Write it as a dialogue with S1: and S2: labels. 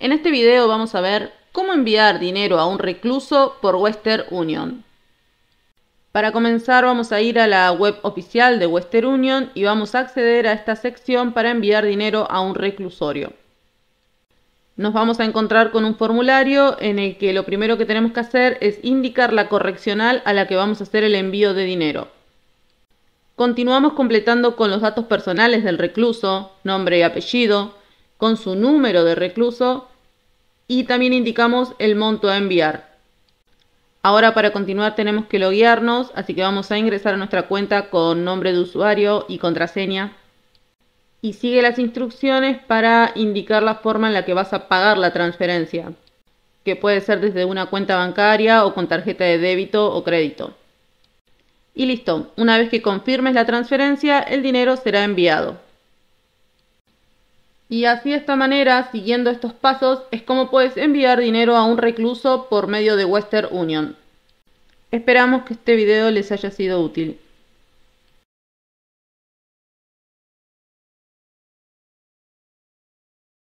S1: En este video vamos a ver cómo enviar dinero a un recluso por Western Union. Para comenzar vamos a ir a la web oficial de Western Union y vamos a acceder a esta sección para enviar dinero a un reclusorio. Nos vamos a encontrar con un formulario en el que lo primero que tenemos que hacer es indicar la correccional a la que vamos a hacer el envío de dinero. Continuamos completando con los datos personales del recluso, nombre y apellido, con su número de recluso y también indicamos el monto a enviar. Ahora para continuar tenemos que loguearnos, así que vamos a ingresar a nuestra cuenta con nombre de usuario y contraseña. Y sigue las instrucciones para indicar la forma en la que vas a pagar la transferencia, que puede ser desde una cuenta bancaria o con tarjeta de débito o crédito. Y listo, una vez que confirmes la transferencia, el dinero será enviado. Y así de esta manera, siguiendo estos pasos, es como puedes enviar dinero a un recluso por medio de Western Union. Esperamos que este video les haya sido útil.